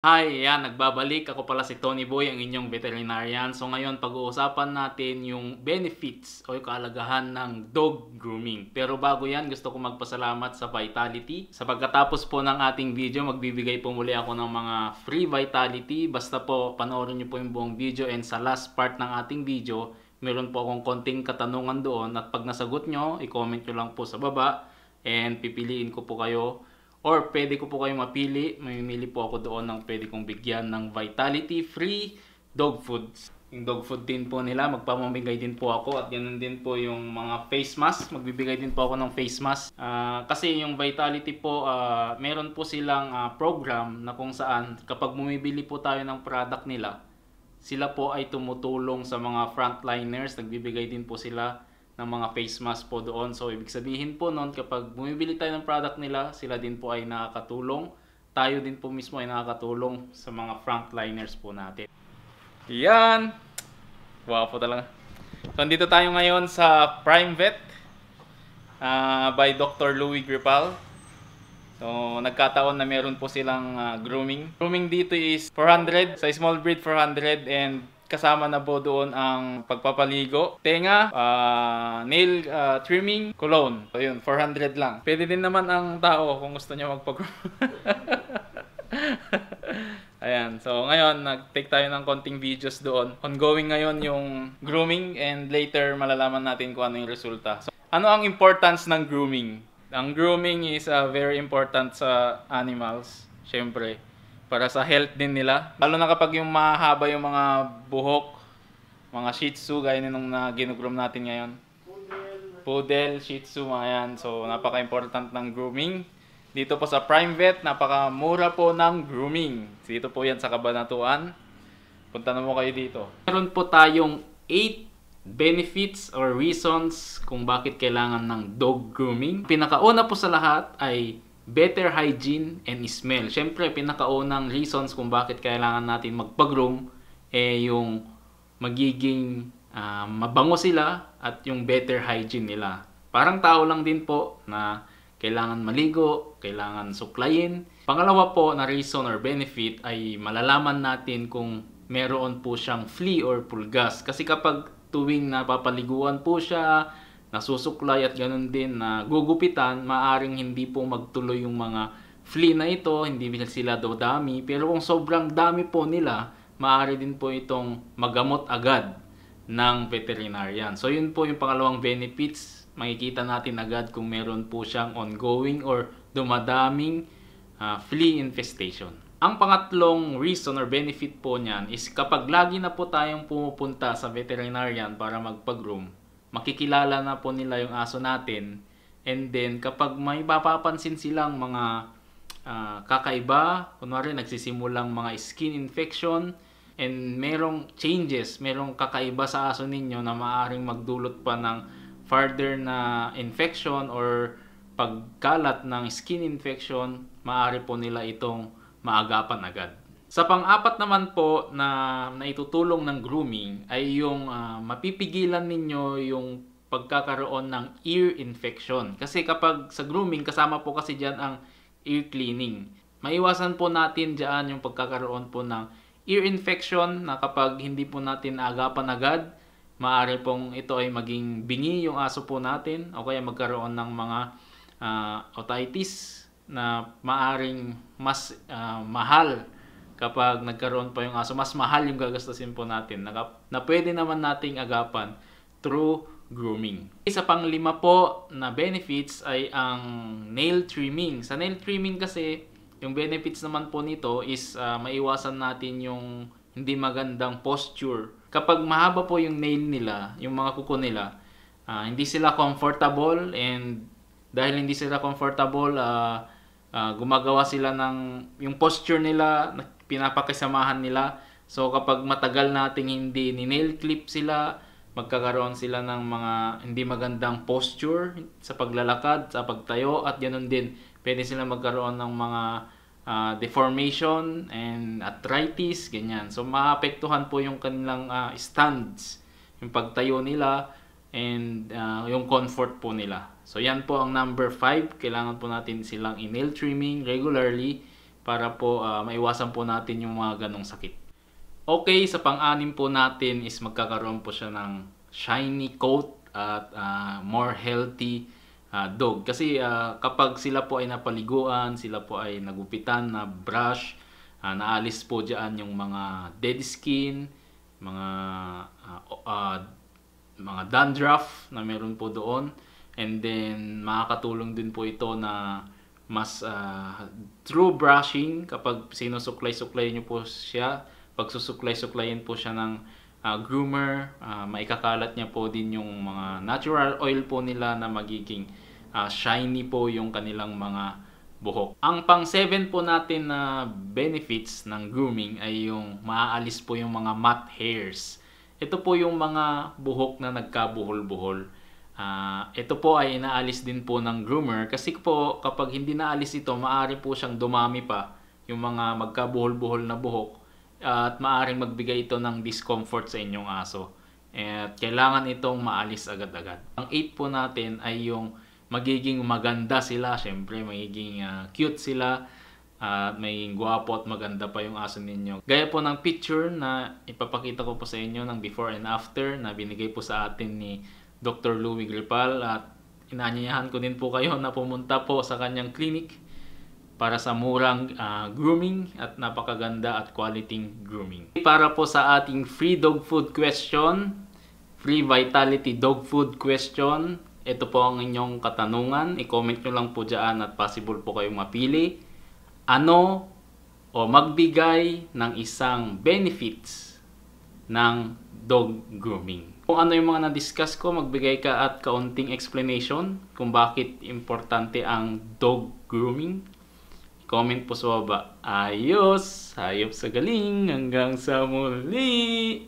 Hi, yan, nagbabalik. Ako pala si Tony Boy, ang inyong veterinarian. So ngayon, pag-uusapan natin yung benefits o yung kaalagahan ng dog grooming. Pero bago yan, gusto ko magpasalamat sa Vitality. Sa pagkatapos po ng ating video, magbibigay po muli ako ng mga free Vitality. Basta po, panoorin nyo po yung buong video and sa last part ng ating video, meron po akong konting katanungan doon at pag nasagot nyo, i-comment nyo lang po sa baba and pipiliin ko po kayo Or pwede ko po kayong mapili. Mamimili po ako doon ng pwede kong bigyan ng vitality free dog foods. Yung dog food din po nila, magpamamigay din po ako at ganun din po yung mga face mask. Magbibigay din po ako ng face mask. Uh, kasi yung Vitality po, uh, meron po silang uh, program na kung saan kapag bumibili po tayo ng product nila, sila po ay tumutulong sa mga frontliners. Nagbibigay din po sila ng mga face mask po doon. So, ibig sabihin po noon, kapag bumibili tayo ng product nila, sila din po ay nakakatulong. Tayo din po mismo ay nakakatulong sa mga frontliners po natin. Yan! Wow po talaga. So, andito tayo ngayon sa Prime Vet uh, by Dr. Louis Gripal. So, nagkataon na meron po silang uh, grooming. Grooming dito is 400, sa small breed 400 and Kasama na po doon ang pagpapaligo, tenga, uh, nail uh, trimming, cologne. So yun, 400 lang. Pwede din naman ang tao kung gusto niya magpag... Ayan, so ngayon, nag-take tayo ng konting videos doon. Ongoing ngayon yung grooming and later malalaman natin kung ano yung resulta. So, ano ang importance ng grooming? Ang grooming is uh, very important sa animals, syempre para sa health din nila. Lalo na kapag yung mahaba yung mga buhok, mga Shih Tzu, gaya nung na ginugroom natin ngayon. Poodle, Shih Tzu, mga yan. So, napaka-important ng grooming. Dito po sa Prime Vet, napaka-mura po ng grooming. Dito po yan sa Kabanatuan. Punta na mo kayo dito. Meron po tayong 8 benefits or reasons kung bakit kailangan ng dog grooming. Pinakauna po sa lahat ay better hygiene and smell. Siyempre, pinakaunang reasons kung bakit kailangan natin magpag-groom eh yung magiging uh, mabango sila at yung better hygiene nila. Parang tao lang din po na kailangan maligo, kailangan suklayin. Pangalawa po na reason or benefit ay malalaman natin kung meron po siyang flea or pulgas. Kasi kapag tuwing napapaliguan po siya, nasusuklay at ganun din na gugupitan, maaring hindi po magtuloy yung mga flea na ito, hindi sila daw dami. Pero kung sobrang dami po nila, maaari din po itong magamot agad ng veterinarian. So yun po yung pangalawang benefits. Makikita natin agad kung meron po siyang ongoing or dumadaming uh, flea infestation. Ang pangatlong reason or benefit po niyan is kapag lagi na po tayong pumupunta sa veterinarian para magpag-groom, makikilala na po nila yung aso natin. And then, kapag may mapapansin silang mga uh, kakaiba, kunwari nagsisimulang mga skin infection, and merong changes, merong kakaiba sa aso ninyo na maaaring magdulot pa ng further na infection or pagkalat ng skin infection, maaari po nila itong maagapan agad. Sa pang-apat naman po na naitutulong ng grooming ay yung uh, mapipigilan ninyo yung pagkakaroon ng ear infection. Kasi kapag sa grooming, kasama po kasi dyan ang ear cleaning. Maiwasan po natin dyan yung pagkakaroon po ng ear infection na kapag hindi po natin agapan agad, maaari pong ito ay maging bingi yung aso po natin o kaya magkaroon ng mga uh, otitis na maaring mas uh, mahal kapag nagkaroon pa yung aso, mas mahal yung gagastasin po natin na, na pwede naman nating agapan through grooming. Isa pang lima po na benefits ay ang nail trimming. Sa nail trimming kasi, yung benefits naman po nito is uh, maiwasan natin yung hindi magandang posture. Kapag mahaba po yung nail nila, yung mga kuko nila, uh, hindi sila comfortable and dahil hindi sila comfortable, uh, uh, gumagawa sila ng yung posture nila pinapakisamahan nila. So kapag matagal nating hindi ni-nail clip sila, magkakaroon sila ng mga hindi magandang posture sa paglalakad, sa pagtayo at ganoon din. Pwede sila magkaroon ng mga uh, deformation and arthritis, ganyan. So maapektuhan po yung kanilang uh, stands, yung pagtayo nila and uh, yung comfort po nila. So yan po ang number 5, kailangan po natin silang in-nail trimming regularly para po uh, maiwasan po natin yung mga ganong sakit. Okay, sa pang-anim po natin is magkakaroon po siya ng shiny coat at uh, more healthy uh, dog. Kasi uh, kapag sila po ay napaliguan, sila po ay nagupitan na brush, uh, naalis po diyan yung mga dead skin, mga uh, uh, mga dandruff na meron po doon. And then makakatulong din po ito na mas uh, through brushing kapag sinusuklay-suklay nyo po siya pag susuklay suklayin po siya ng uh, groomer uh, maikakalat niya po din yung mga natural oil po nila na magiging uh, shiny po yung kanilang mga buhok ang pang 7 po natin na benefits ng grooming ay yung maaalis po yung mga matte hairs ito po yung mga buhok na nagkabuhol-buhol Uh, ito po ay inaalis din po ng groomer kasi po kapag hindi naalis ito, maaari po siyang dumami pa yung mga magkabuhol-buhol na buhok at maaring magbigay ito ng discomfort sa inyong aso. At kailangan itong maalis agad-agad. Ang 8 po natin ay yung magiging maganda sila, syempre magiging uh, cute sila at uh, magiging gwapo at maganda pa yung aso ninyo. Gaya po ng picture na ipapakita ko po sa inyo ng before and after na binigay po sa atin ni Dr. Louis Gripal at inanyayahan ko din po kayo na pumunta po sa kanyang clinic para sa murang uh, grooming at napakaganda at quality grooming. Para po sa ating free dog food question, free vitality dog food question, ito po ang inyong katanungan. I-comment nyo lang po dyan at possible po kayong mapili. Ano o magbigay ng isang benefits ng dog grooming kung ano yung mga na-discuss ko, magbigay ka at kaunting explanation kung bakit importante ang dog grooming. Comment po sa baba. Ayos! Hayop sa galing! Hanggang sa muli!